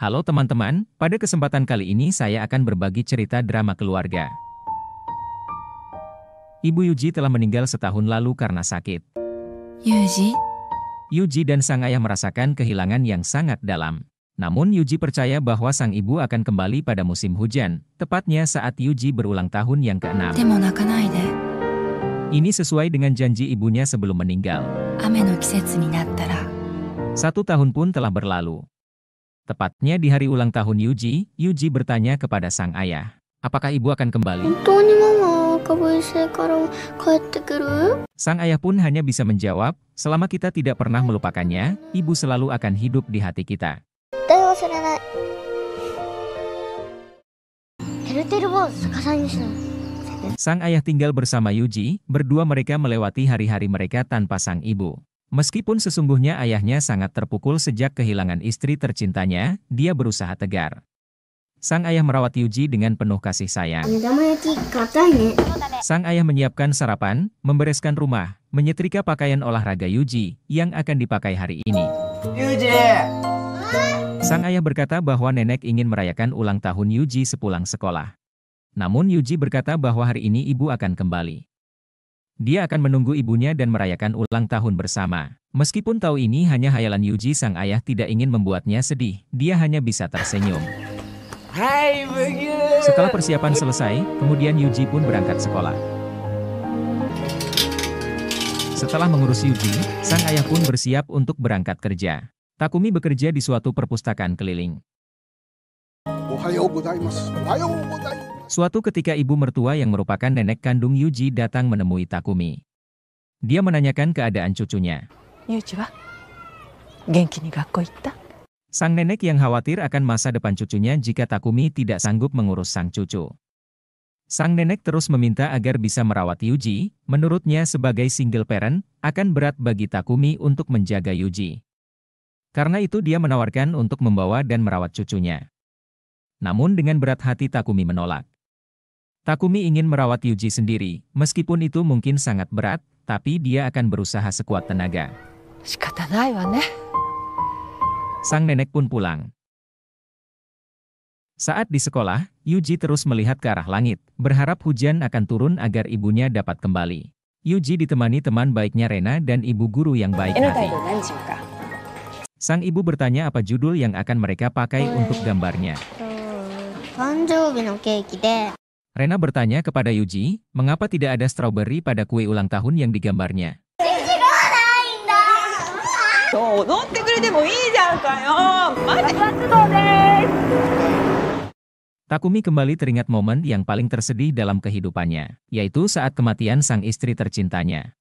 Halo teman-teman, pada kesempatan kali ini saya akan berbagi cerita drama keluarga. Ibu Yuji telah meninggal setahun lalu karena sakit. Yuji? Yuji dan sang ayah merasakan kehilangan yang sangat dalam. Namun Yuji percaya bahwa sang ibu akan kembali pada musim hujan, tepatnya saat Yuji berulang tahun yang keenam. Ini sesuai dengan janji ibunya sebelum meninggal. Satu tahun pun telah berlalu. Tepatnya di hari ulang tahun Yuji, Yuji bertanya kepada sang ayah, apakah ibu akan kembali? Sang ayah pun hanya bisa menjawab, selama kita tidak pernah melupakannya, ibu selalu akan hidup di hati kita. Sang ayah tinggal bersama Yuji, berdua mereka melewati hari-hari mereka tanpa sang ibu. Meskipun sesungguhnya ayahnya sangat terpukul sejak kehilangan istri tercintanya, dia berusaha tegar. Sang ayah merawat Yuji dengan penuh kasih sayang. Sang ayah menyiapkan sarapan, membereskan rumah, menyetrika pakaian olahraga Yuji yang akan dipakai hari ini. Yuji! Sang ayah berkata bahwa nenek ingin merayakan ulang tahun Yuji sepulang sekolah. Namun Yuji berkata bahwa hari ini ibu akan kembali. Dia akan menunggu ibunya dan merayakan ulang tahun bersama. Meskipun tahu ini hanya hayalan Yuji sang ayah tidak ingin membuatnya sedih, dia hanya bisa tersenyum. Hai, Setelah persiapan selesai, kemudian Yuji pun berangkat sekolah. Setelah mengurus Yuji, sang ayah pun bersiap untuk berangkat kerja. Takumi bekerja di suatu perpustakaan keliling. Suatu ketika ibu mertua yang merupakan nenek kandung Yuji datang menemui Takumi. Dia menanyakan keadaan cucunya. Yuji wa? Genki ni gakko itta? Sang nenek yang khawatir akan masa depan cucunya jika Takumi tidak sanggup mengurus sang cucu. Sang nenek terus meminta agar bisa merawat Yuji, menurutnya sebagai single parent, akan berat bagi Takumi untuk menjaga Yuji. Karena itu dia menawarkan untuk membawa dan merawat cucunya. Namun dengan berat hati Takumi menolak. Takumi ingin merawat Yuji sendiri, meskipun itu mungkin sangat berat, tapi dia akan berusaha sekuat tenaga. Sang nenek pun pulang. Saat di sekolah, Yuji terus melihat ke arah langit, berharap hujan akan turun agar ibunya dapat kembali. Yuji ditemani teman baiknya Rena dan ibu guru yang baik hati. Sang ibu bertanya apa judul yang akan mereka pakai eh, untuk gambarnya. Eh, Rena bertanya kepada Yuji, mengapa tidak ada stroberi pada kue ulang tahun yang digambarnya. Takumi kembali teringat momen yang paling tersedih dalam kehidupannya, yaitu saat kematian sang istri tercintanya.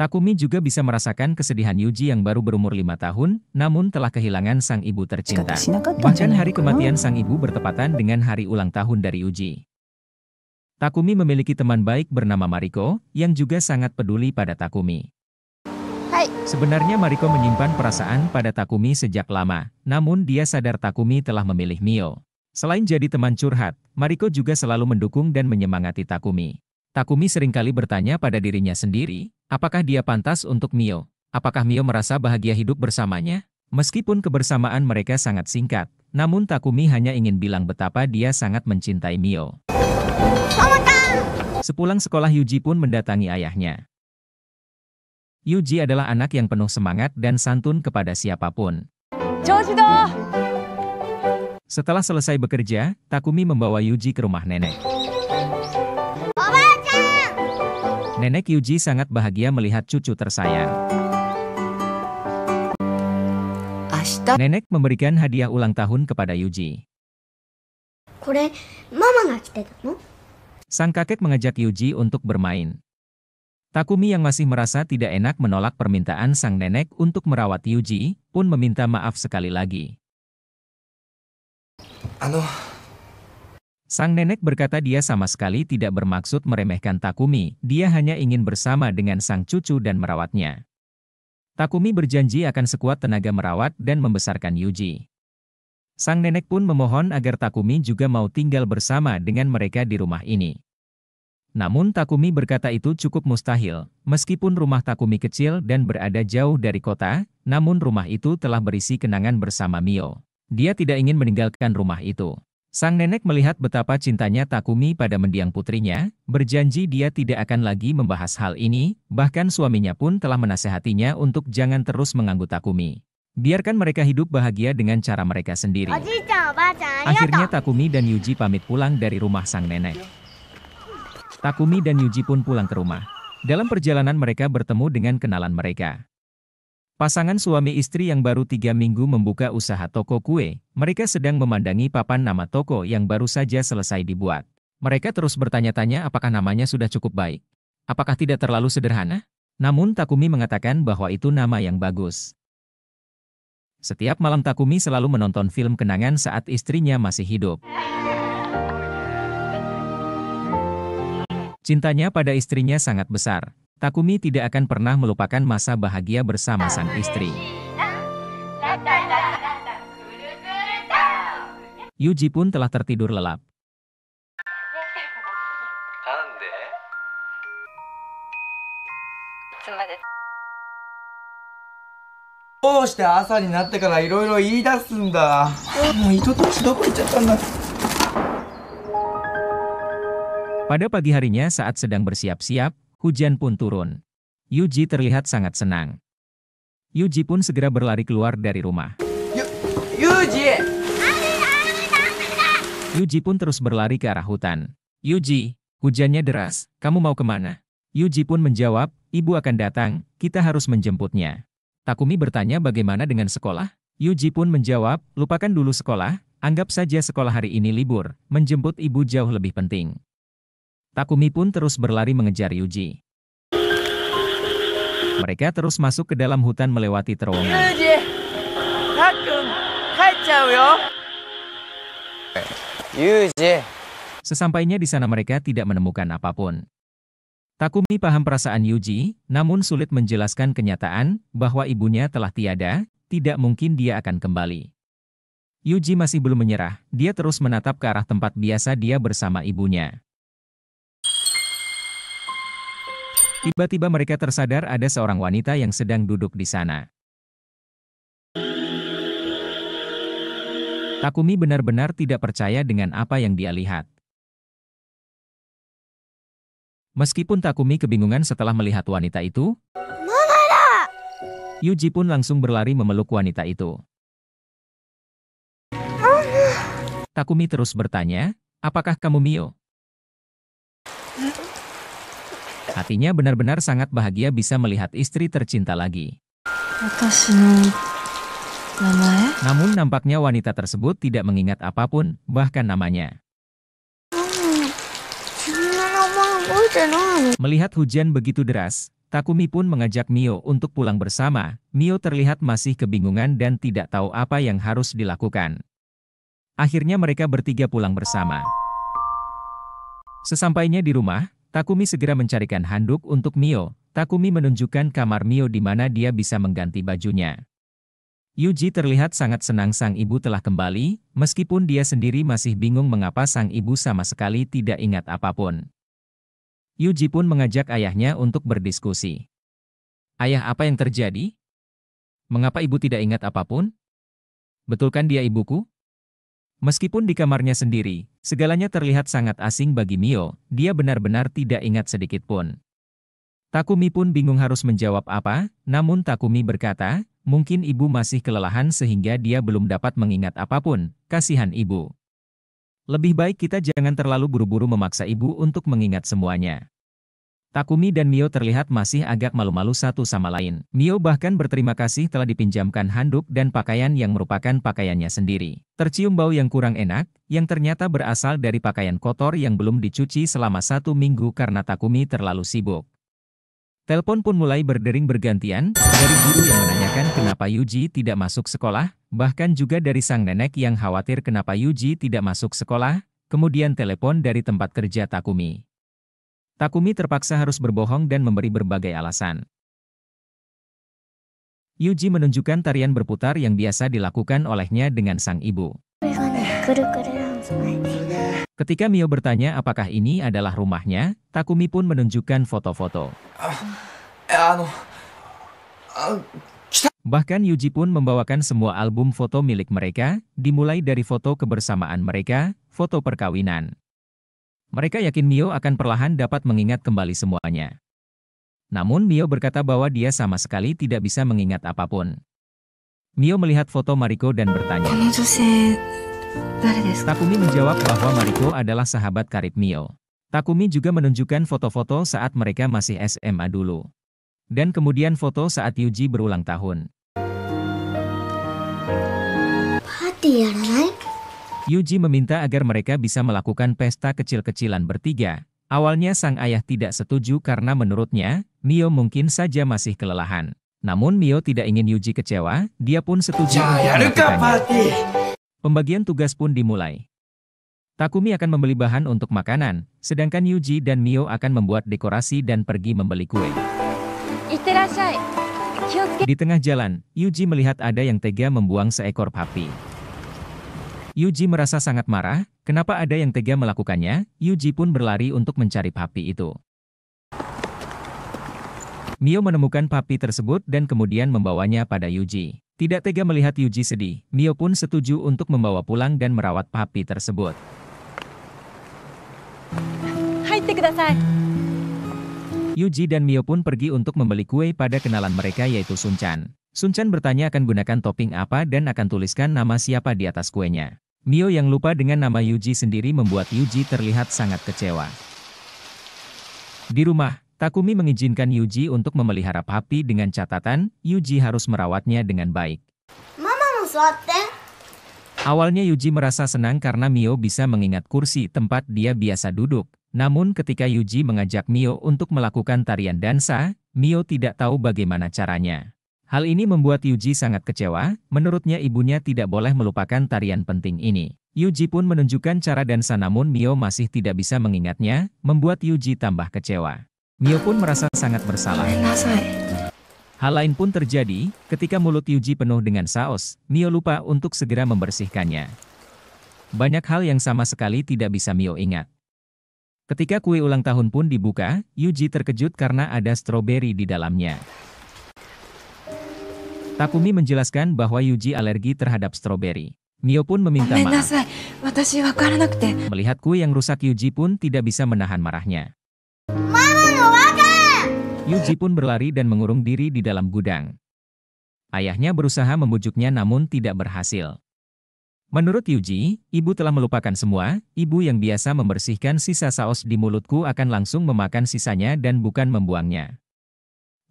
Takumi juga bisa merasakan kesedihan Yuji yang baru berumur lima tahun, namun telah kehilangan sang ibu tercinta. Bahkan hari kematian sang ibu bertepatan dengan hari ulang tahun dari Yuji. Takumi memiliki teman baik bernama Mariko, yang juga sangat peduli pada Takumi. Sebenarnya Mariko menyimpan perasaan pada Takumi sejak lama, namun dia sadar Takumi telah memilih Mio. Selain jadi teman curhat, Mariko juga selalu mendukung dan menyemangati Takumi. Takumi seringkali bertanya pada dirinya sendiri, apakah dia pantas untuk Mio? Apakah Mio merasa bahagia hidup bersamanya? Meskipun kebersamaan mereka sangat singkat, namun Takumi hanya ingin bilang betapa dia sangat mencintai Mio. Sepulang sekolah Yuji pun mendatangi ayahnya. Yuji adalah anak yang penuh semangat dan santun kepada siapapun. Setelah selesai bekerja, Takumi membawa Yuji ke rumah nenek. Nenek Yuji sangat bahagia melihat cucu tersayang. Nenek memberikan hadiah ulang tahun kepada Yuji. Sang kakek mengajak Yuji untuk bermain. Takumi yang masih merasa tidak enak menolak permintaan sang nenek untuk merawat Yuji, pun meminta maaf sekali lagi. Sang nenek berkata dia sama sekali tidak bermaksud meremehkan Takumi, dia hanya ingin bersama dengan sang cucu dan merawatnya. Takumi berjanji akan sekuat tenaga merawat dan membesarkan Yuji. Sang nenek pun memohon agar Takumi juga mau tinggal bersama dengan mereka di rumah ini. Namun Takumi berkata itu cukup mustahil, meskipun rumah Takumi kecil dan berada jauh dari kota, namun rumah itu telah berisi kenangan bersama Mio. Dia tidak ingin meninggalkan rumah itu. Sang nenek melihat betapa cintanya Takumi pada mendiang putrinya, berjanji dia tidak akan lagi membahas hal ini, bahkan suaminya pun telah menasehatinya untuk jangan terus mengganggu Takumi. Biarkan mereka hidup bahagia dengan cara mereka sendiri. Akhirnya Takumi dan Yuji pamit pulang dari rumah sang nenek. Takumi dan Yuji pun pulang ke rumah. Dalam perjalanan mereka bertemu dengan kenalan mereka. Pasangan suami istri yang baru tiga minggu membuka usaha toko kue, mereka sedang memandangi papan nama toko yang baru saja selesai dibuat. Mereka terus bertanya-tanya apakah namanya sudah cukup baik. Apakah tidak terlalu sederhana? Namun Takumi mengatakan bahwa itu nama yang bagus. Setiap malam Takumi selalu menonton film kenangan saat istrinya masih hidup. Cintanya pada istrinya sangat besar, Takumi tidak akan pernah melupakan masa bahagia bersama sang istri. Yuji pun telah tertidur lelap. Pada pagi harinya saat sedang bersiap-siap, Hujan pun turun. Yuji terlihat sangat senang. Yuji pun segera berlari keluar dari rumah. Yu Yuji! Yuji pun terus berlari ke arah hutan. Yuji, hujannya deras, kamu mau kemana? Yuji pun menjawab, ibu akan datang, kita harus menjemputnya. Takumi bertanya bagaimana dengan sekolah? Yuji pun menjawab, lupakan dulu sekolah, anggap saja sekolah hari ini libur, menjemput ibu jauh lebih penting. Takumi pun terus berlari mengejar Yuji. Mereka terus masuk ke dalam hutan melewati terowongan. Yuji, Yuji. Sesampainya di sana mereka tidak menemukan apapun. Takumi paham perasaan Yuji, namun sulit menjelaskan kenyataan bahwa ibunya telah tiada, tidak mungkin dia akan kembali. Yuji masih belum menyerah, dia terus menatap ke arah tempat biasa dia bersama ibunya. Tiba-tiba mereka tersadar ada seorang wanita yang sedang duduk di sana. Takumi benar-benar tidak percaya dengan apa yang dia lihat. Meskipun Takumi kebingungan setelah melihat wanita itu, Mama! Yuji pun langsung berlari memeluk wanita itu. Takumi terus bertanya, apakah kamu Mio? Hatinya benar-benar sangat bahagia bisa melihat istri tercinta lagi. Ya? Namun nampaknya wanita tersebut tidak mengingat apapun, bahkan namanya. Melihat hujan begitu deras, Takumi pun mengajak Mio untuk pulang bersama. Mio terlihat masih kebingungan dan tidak tahu apa yang harus dilakukan. Akhirnya mereka bertiga pulang bersama. Sesampainya di rumah, Takumi segera mencarikan handuk untuk Mio. Takumi menunjukkan kamar Mio di mana dia bisa mengganti bajunya. Yuji terlihat sangat senang sang ibu telah kembali, meskipun dia sendiri masih bingung mengapa sang ibu sama sekali tidak ingat apapun. Yuji pun mengajak ayahnya untuk berdiskusi. Ayah apa yang terjadi? Mengapa ibu tidak ingat apapun? Betulkan dia ibuku? Meskipun di kamarnya sendiri, segalanya terlihat sangat asing bagi Mio, dia benar-benar tidak ingat sedikit pun. Takumi pun bingung harus menjawab apa, namun Takumi berkata, mungkin ibu masih kelelahan sehingga dia belum dapat mengingat apapun, kasihan ibu. Lebih baik kita jangan terlalu buru-buru memaksa ibu untuk mengingat semuanya. Takumi dan Mio terlihat masih agak malu-malu satu sama lain. Mio bahkan berterima kasih telah dipinjamkan handuk dan pakaian yang merupakan pakaiannya sendiri. Tercium bau yang kurang enak, yang ternyata berasal dari pakaian kotor yang belum dicuci selama satu minggu karena Takumi terlalu sibuk. Telepon pun mulai berdering bergantian, dari guru yang menanyakan kenapa Yuji tidak masuk sekolah, bahkan juga dari sang nenek yang khawatir kenapa Yuji tidak masuk sekolah, kemudian telepon dari tempat kerja Takumi. Takumi terpaksa harus berbohong dan memberi berbagai alasan. Yuji menunjukkan tarian berputar yang biasa dilakukan olehnya dengan sang ibu. Ketika Mio bertanya apakah ini adalah rumahnya, Takumi pun menunjukkan foto-foto. Bahkan Yuji pun membawakan semua album foto milik mereka, dimulai dari foto kebersamaan mereka, foto perkawinan, mereka yakin Mio akan perlahan dapat mengingat kembali semuanya. Namun Mio berkata bahwa dia sama sekali tidak bisa mengingat apapun. Mio melihat foto Mariko dan bertanya. Takumi menjawab bahwa Mariko adalah sahabat karib Mio. Takumi juga menunjukkan foto-foto saat mereka masih SMA dulu. Dan kemudian foto saat Yuji berulang tahun. Party, Yuji meminta agar mereka bisa melakukan pesta kecil-kecilan bertiga. Awalnya sang ayah tidak setuju karena menurutnya, Mio mungkin saja masih kelelahan. Namun Mio tidak ingin Yuji kecewa, dia pun setuju. Pembagian tugas pun dimulai. Takumi akan membeli bahan untuk makanan, sedangkan Yuji dan Mio akan membuat dekorasi dan pergi membeli kue. Di tengah jalan, Yuji melihat ada yang tega membuang seekor papi. Yuji merasa sangat marah, kenapa ada yang tega melakukannya, Yuji pun berlari untuk mencari papi itu. Mio menemukan papi tersebut dan kemudian membawanya pada Yuji. Tidak tega melihat Yuji sedih, Mio pun setuju untuk membawa pulang dan merawat papi tersebut. Yuji dan Mio pun pergi untuk membeli kue pada kenalan mereka yaitu Sunchan. Sunchan bertanya akan gunakan topping apa dan akan tuliskan nama siapa di atas kuenya. Mio yang lupa dengan nama Yuji sendiri membuat Yuji terlihat sangat kecewa. Di rumah, Takumi mengizinkan Yuji untuk memelihara papi dengan catatan, Yuji harus merawatnya dengan baik. Mama Awalnya Yuji merasa senang karena Mio bisa mengingat kursi tempat dia biasa duduk. Namun ketika Yuji mengajak Mio untuk melakukan tarian dansa, Mio tidak tahu bagaimana caranya. Hal ini membuat Yuji sangat kecewa, menurutnya ibunya tidak boleh melupakan tarian penting ini. Yuji pun menunjukkan cara dansa namun Mio masih tidak bisa mengingatnya, membuat Yuji tambah kecewa. Mio pun merasa sangat bersalah. Hal lain pun terjadi, ketika mulut Yuji penuh dengan saus, Mio lupa untuk segera membersihkannya. Banyak hal yang sama sekali tidak bisa Mio ingat. Ketika kue ulang tahun pun dibuka, Yuji terkejut karena ada stroberi di dalamnya. Takumi menjelaskan bahwa Yuji alergi terhadap stroberi. Mio pun meminta maaf. Melihat kue yang rusak Yuji pun tidak bisa menahan marahnya. Yuji pun berlari dan mengurung diri di dalam gudang. Ayahnya berusaha membujuknya namun tidak berhasil. Menurut Yuji, ibu telah melupakan semua, ibu yang biasa membersihkan sisa saus di mulutku akan langsung memakan sisanya dan bukan membuangnya.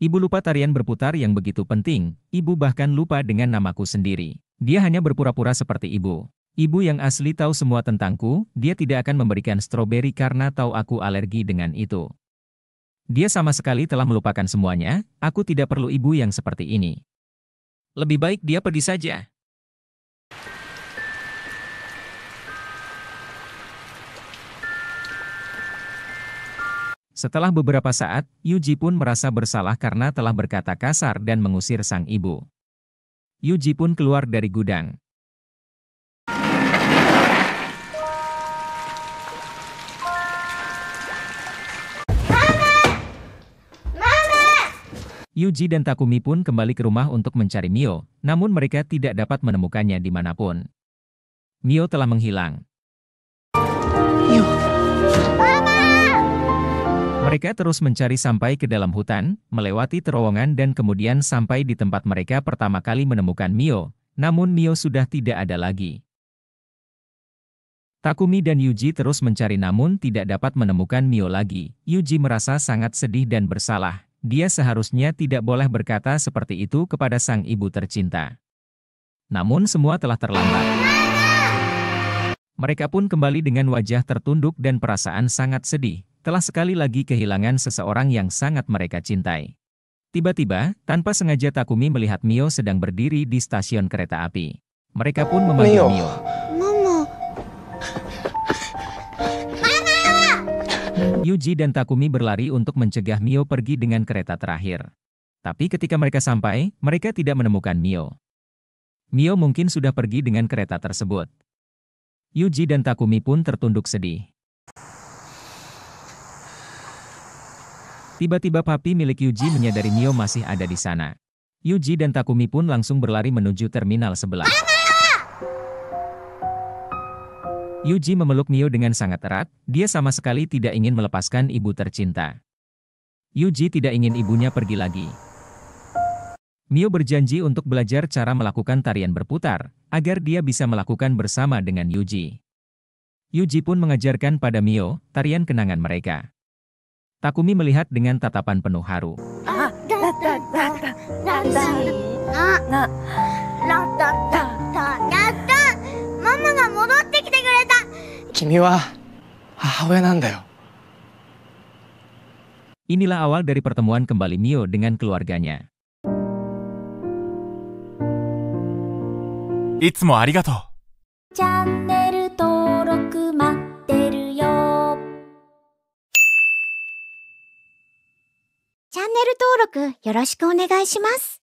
Ibu lupa tarian berputar yang begitu penting, ibu bahkan lupa dengan namaku sendiri. Dia hanya berpura-pura seperti ibu. Ibu yang asli tahu semua tentangku, dia tidak akan memberikan stroberi karena tahu aku alergi dengan itu. Dia sama sekali telah melupakan semuanya, aku tidak perlu ibu yang seperti ini. Lebih baik dia pergi saja. Setelah beberapa saat, Yuji pun merasa bersalah karena telah berkata kasar dan mengusir sang ibu. Yuji pun keluar dari gudang. Yuji dan Takumi pun kembali ke rumah untuk mencari Mio, namun mereka tidak dapat menemukannya di dimanapun. Mio telah menghilang. Mereka terus mencari sampai ke dalam hutan, melewati terowongan dan kemudian sampai di tempat mereka pertama kali menemukan Mio, namun Mio sudah tidak ada lagi. Takumi dan Yuji terus mencari namun tidak dapat menemukan Mio lagi. Yuji merasa sangat sedih dan bersalah. Dia seharusnya tidak boleh berkata seperti itu kepada sang ibu tercinta. Namun semua telah terlambat. Mereka pun kembali dengan wajah tertunduk dan perasaan sangat sedih telah sekali lagi kehilangan seseorang yang sangat mereka cintai. Tiba-tiba, tanpa sengaja Takumi melihat Mio sedang berdiri di stasiun kereta api. Mereka pun memanggil Mio. Mio. Mama. Yuji dan Takumi berlari untuk mencegah Mio pergi dengan kereta terakhir. Tapi ketika mereka sampai, mereka tidak menemukan Mio. Mio mungkin sudah pergi dengan kereta tersebut. Yuji dan Takumi pun tertunduk sedih. Tiba-tiba papi milik Yuji menyadari Mio masih ada di sana. Yuji dan Takumi pun langsung berlari menuju terminal sebelah. Yuji memeluk Mio dengan sangat erat, dia sama sekali tidak ingin melepaskan ibu tercinta. Yuji tidak ingin ibunya pergi lagi. Mio berjanji untuk belajar cara melakukan tarian berputar, agar dia bisa melakukan bersama dengan Yuji. Yuji pun mengajarkan pada Mio, tarian kenangan mereka. Takumi melihat dengan tatapan penuh haru. Inilah awal dari pertemuan kembali Mio dengan keluarganya. いつもありがとう。じゃんチャンネル登録よろしくお願いします。